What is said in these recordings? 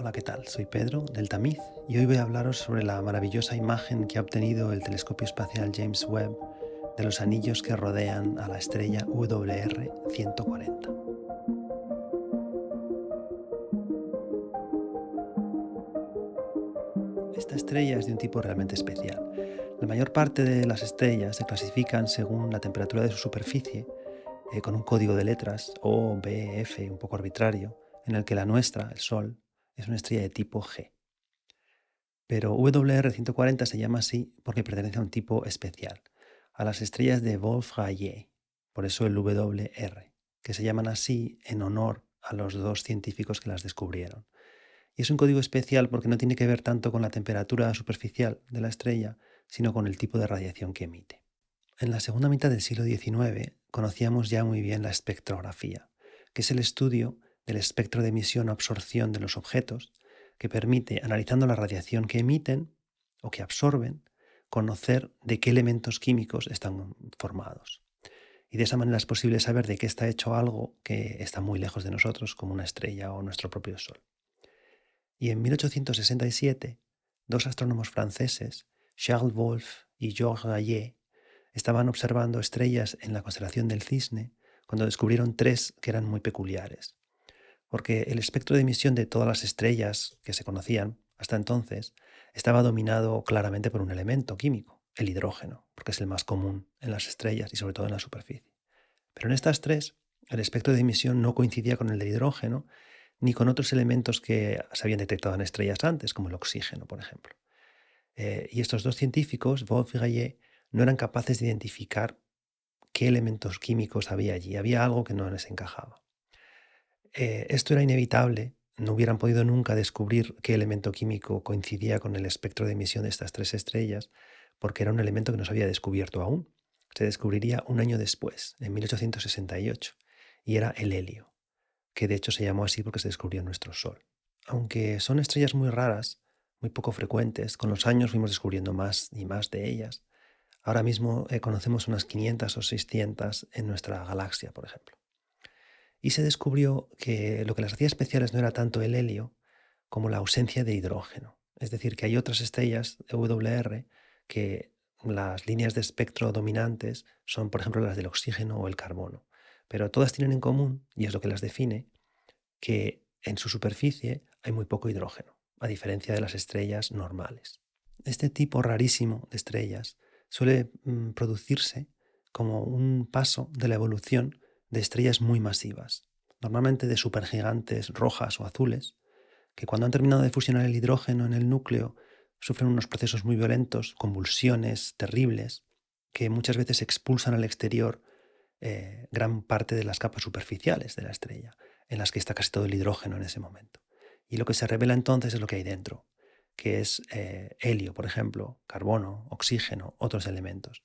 Hola, ¿qué tal? Soy Pedro del Tamiz y hoy voy a hablaros sobre la maravillosa imagen que ha obtenido el telescopio espacial James Webb de los anillos que rodean a la estrella WR 140. Esta estrella es de un tipo realmente especial. La mayor parte de las estrellas se clasifican según la temperatura de su superficie, eh, con un código de letras O, B, F, un poco arbitrario, en el que la nuestra, el Sol, es una estrella de tipo G. Pero WR140 se llama así porque pertenece a un tipo especial, a las estrellas de Wolf-Rayet, por eso el WR, que se llaman así en honor a los dos científicos que las descubrieron. Y es un código especial porque no tiene que ver tanto con la temperatura superficial de la estrella, sino con el tipo de radiación que emite. En la segunda mitad del siglo XIX conocíamos ya muy bien la espectrografía, que es el estudio el espectro de emisión o absorción de los objetos, que permite, analizando la radiación que emiten o que absorben, conocer de qué elementos químicos están formados. Y de esa manera es posible saber de qué está hecho algo que está muy lejos de nosotros, como una estrella o nuestro propio Sol. Y en 1867, dos astrónomos franceses, Charles Wolff y Georges Rayet, estaban observando estrellas en la constelación del Cisne cuando descubrieron tres que eran muy peculiares porque el espectro de emisión de todas las estrellas que se conocían hasta entonces estaba dominado claramente por un elemento químico, el hidrógeno, porque es el más común en las estrellas y sobre todo en la superficie. Pero en estas tres, el espectro de emisión no coincidía con el de hidrógeno ni con otros elementos que se habían detectado en estrellas antes, como el oxígeno, por ejemplo. Eh, y estos dos científicos, Wolf y Gallet, no eran capaces de identificar qué elementos químicos había allí. Había algo que no les encajaba. Eh, esto era inevitable. No hubieran podido nunca descubrir qué elemento químico coincidía con el espectro de emisión de estas tres estrellas, porque era un elemento que no se había descubierto aún. Se descubriría un año después, en 1868, y era el helio, que de hecho se llamó así porque se descubrió en nuestro Sol. Aunque son estrellas muy raras, muy poco frecuentes, con los años fuimos descubriendo más y más de ellas. Ahora mismo eh, conocemos unas 500 o 600 en nuestra galaxia, por ejemplo y se descubrió que lo que las hacía especiales no era tanto el helio como la ausencia de hidrógeno. Es decir, que hay otras estrellas de WR que las líneas de espectro dominantes son, por ejemplo, las del oxígeno o el carbono. Pero todas tienen en común, y es lo que las define, que en su superficie hay muy poco hidrógeno, a diferencia de las estrellas normales. Este tipo rarísimo de estrellas suele mm, producirse como un paso de la evolución de estrellas muy masivas, normalmente de supergigantes rojas o azules, que cuando han terminado de fusionar el hidrógeno en el núcleo sufren unos procesos muy violentos, convulsiones terribles, que muchas veces expulsan al exterior eh, gran parte de las capas superficiales de la estrella, en las que está casi todo el hidrógeno en ese momento. Y lo que se revela entonces es lo que hay dentro, que es eh, helio, por ejemplo, carbono, oxígeno, otros elementos.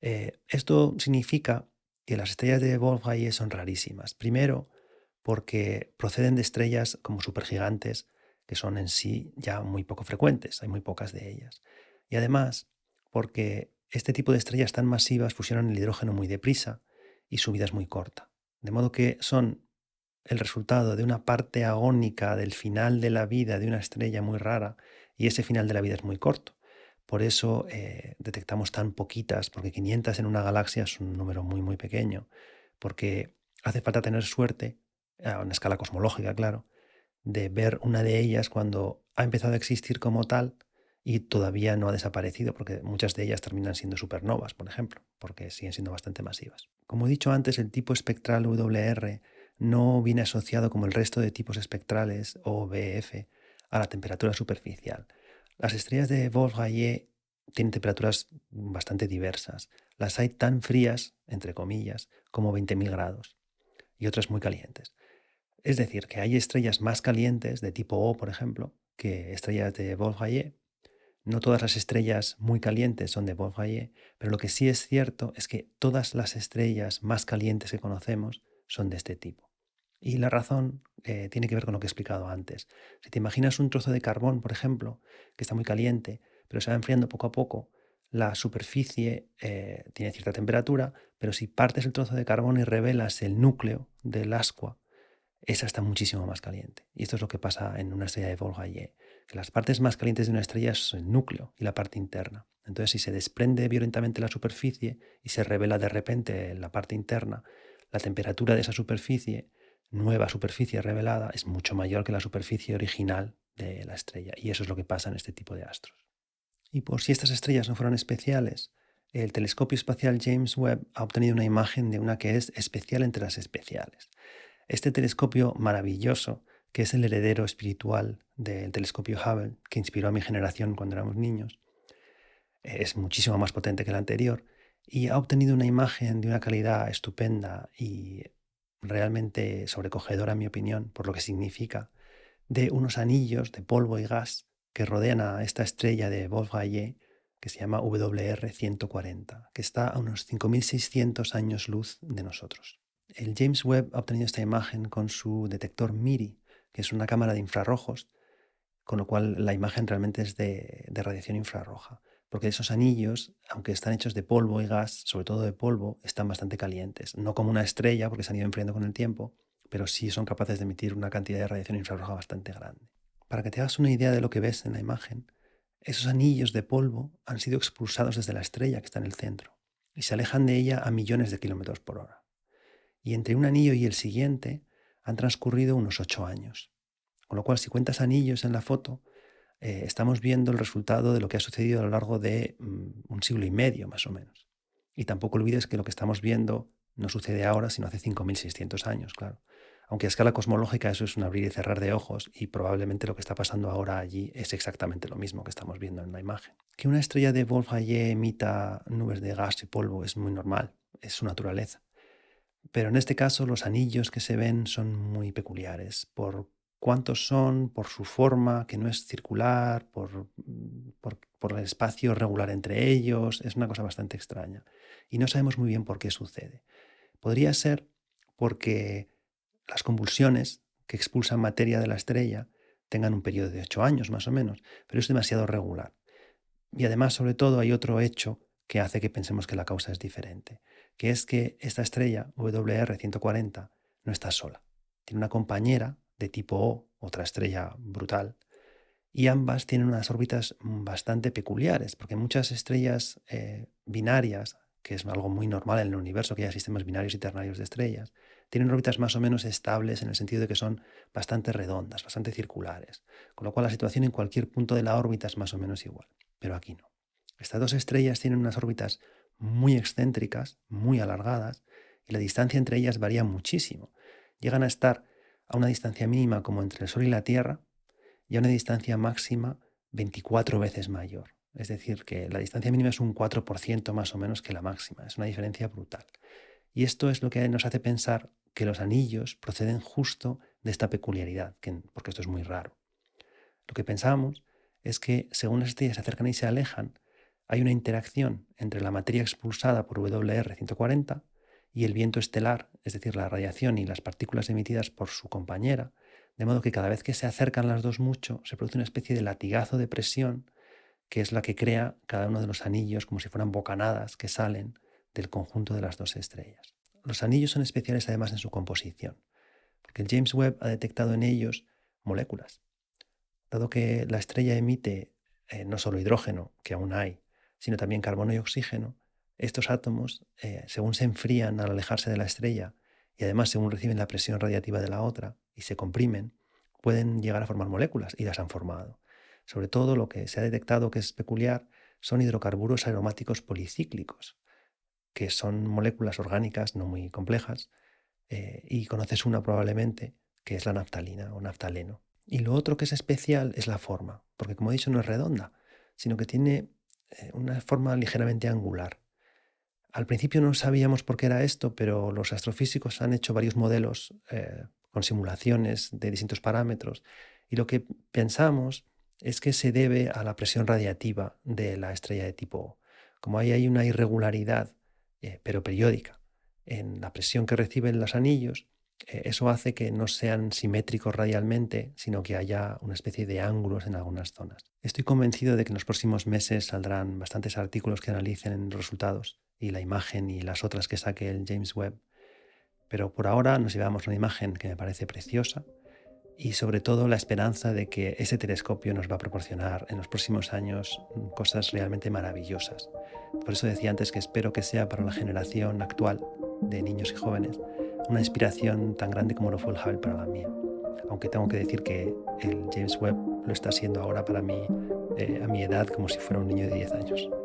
Eh, esto significa que las estrellas de Wolf-Rayet son rarísimas. Primero, porque proceden de estrellas como supergigantes, que son en sí ya muy poco frecuentes, hay muy pocas de ellas. Y además, porque este tipo de estrellas tan masivas fusionan el hidrógeno muy deprisa y su vida es muy corta. De modo que son el resultado de una parte agónica del final de la vida de una estrella muy rara y ese final de la vida es muy corto. Por eso eh, detectamos tan poquitas, porque 500 en una galaxia es un número muy, muy pequeño, porque hace falta tener suerte, a eh, una escala cosmológica, claro, de ver una de ellas cuando ha empezado a existir como tal y todavía no ha desaparecido, porque muchas de ellas terminan siendo supernovas, por ejemplo, porque siguen siendo bastante masivas. Como he dicho antes, el tipo espectral WR no viene asociado como el resto de tipos espectrales o BF a la temperatura superficial. Las estrellas de Wolf-Rayet tienen temperaturas bastante diversas. Las hay tan frías, entre comillas, como 20.000 grados y otras muy calientes. Es decir, que hay estrellas más calientes, de tipo O, por ejemplo, que estrellas de Wolf-Rayet. No todas las estrellas muy calientes son de Wolf-Rayet, pero lo que sí es cierto es que todas las estrellas más calientes que conocemos son de este tipo. Y la razón eh, tiene que ver con lo que he explicado antes. Si te imaginas un trozo de carbón, por ejemplo, que está muy caliente, pero se va enfriando poco a poco, la superficie eh, tiene cierta temperatura, pero si partes el trozo de carbón y revelas el núcleo del ascua, esa está muchísimo más caliente. Y esto es lo que pasa en una estrella de Volga Y, las partes más calientes de una estrella son el núcleo y la parte interna. Entonces, si se desprende violentamente la superficie y se revela de repente la parte interna, la temperatura de esa superficie nueva superficie revelada es mucho mayor que la superficie original de la estrella. Y eso es lo que pasa en este tipo de astros. Y por si estas estrellas no fueron especiales, el telescopio espacial James Webb ha obtenido una imagen de una que es especial entre las especiales. Este telescopio maravilloso, que es el heredero espiritual del telescopio Hubble, que inspiró a mi generación cuando éramos niños, es muchísimo más potente que el anterior y ha obtenido una imagen de una calidad estupenda y realmente sobrecogedora, en mi opinión, por lo que significa, de unos anillos de polvo y gas que rodean a esta estrella de wolf que se llama WR-140, que está a unos 5.600 años luz de nosotros. El James Webb ha obtenido esta imagen con su detector MIRI, que es una cámara de infrarrojos, con lo cual la imagen realmente es de radiación infrarroja porque esos anillos, aunque están hechos de polvo y gas, sobre todo de polvo, están bastante calientes. No como una estrella, porque se han ido enfriando con el tiempo, pero sí son capaces de emitir una cantidad de radiación infrarroja bastante grande. Para que te hagas una idea de lo que ves en la imagen, esos anillos de polvo han sido expulsados desde la estrella que está en el centro y se alejan de ella a millones de kilómetros por hora. Y entre un anillo y el siguiente han transcurrido unos ocho años. Con lo cual, si cuentas anillos en la foto, eh, estamos viendo el resultado de lo que ha sucedido a lo largo de mm, un siglo y medio, más o menos. Y tampoco olvides que lo que estamos viendo no sucede ahora, sino hace 5.600 años, claro. Aunque a escala cosmológica eso es un abrir y cerrar de ojos y probablemente lo que está pasando ahora allí es exactamente lo mismo que estamos viendo en la imagen. Que una estrella de Wolf Y emita nubes de gas y polvo es muy normal, es su naturaleza. Pero en este caso los anillos que se ven son muy peculiares por cuántos son por su forma, que no es circular, por, por, el espacio regular entre ellos, es una cosa bastante extraña. Y no sabemos muy bien por qué sucede. Podría ser porque las convulsiones que expulsan materia de la estrella tengan un periodo de ocho años más o menos, pero es demasiado regular. Y además, sobre todo, hay otro hecho que hace que pensemos que la causa es diferente, que es que esta estrella WR140 no está sola. Tiene una compañera de tipo O, otra estrella brutal, y ambas tienen unas órbitas bastante peculiares, porque muchas estrellas eh, binarias, que es algo muy normal en el universo, que haya sistemas binarios y ternarios de estrellas, tienen órbitas más o menos estables en el sentido de que son bastante redondas, bastante circulares, con lo cual la situación en cualquier punto de la órbita es más o menos igual, pero aquí no. Estas dos estrellas tienen unas órbitas muy excéntricas, muy alargadas, y la distancia entre ellas varía muchísimo. Llegan a estar a una distancia mínima como entre el Sol y la Tierra y a una distancia máxima 24 veces mayor. Es decir, que la distancia mínima es un 4% más o menos que la máxima. Es una diferencia brutal. Y esto es lo que nos hace pensar que los anillos proceden justo de esta peculiaridad, porque esto es muy raro. Lo que pensamos es que según las estrellas se acercan y se alejan, hay una interacción entre la materia expulsada por WR140 y el viento estelar, es decir, la radiación y las partículas emitidas por su compañera, de modo que cada vez que se acercan las dos mucho, se produce una especie de latigazo de presión, que es la que crea cada uno de los anillos como si fueran bocanadas que salen del conjunto de las dos estrellas. Los anillos son especiales además en su composición, porque James Webb ha detectado en ellos moléculas. Dado que la estrella emite eh, no solo hidrógeno, que aún hay, sino también carbono y oxígeno, estos átomos, eh, según se enfrían al alejarse de la estrella y además según reciben la presión radiativa de la otra y se comprimen, pueden llegar a formar moléculas y las han formado. Sobre todo lo que se ha detectado que es peculiar son hidrocarburos aromáticos policíclicos, que son moléculas orgánicas no muy complejas, eh, y conoces una probablemente, que es la naftalina o naftaleno. Y lo otro que es especial es la forma, porque como he dicho no es redonda, sino que tiene eh, una forma ligeramente angular. Al principio no sabíamos por qué era esto, pero los astrofísicos han hecho varios modelos eh, con simulaciones de distintos parámetros y lo que pensamos es que se debe a la presión radiativa de la estrella de tipo O. Como ahí hay una irregularidad, eh, pero periódica, en la presión que reciben los anillos, eh, eso hace que no sean simétricos radialmente, sino que haya una especie de ángulos en algunas zonas. Estoy convencido de que en los próximos meses saldrán bastantes artículos que analicen los resultados y la imagen y las otras que saque el James Webb. Pero por ahora nos llevamos una imagen que me parece preciosa y sobre todo la esperanza de que ese telescopio nos va a proporcionar en los próximos años mm, cosas realmente maravillosas. Por eso decía antes que espero que sea para la generación actual de niños y jóvenes una inspiración tan grande como lo fue el Hubble para la mía. Aunque tengo que decir que el James Webb lo está siendo ahora para mí eh, a mi edad como si fuera un niño de 10 años.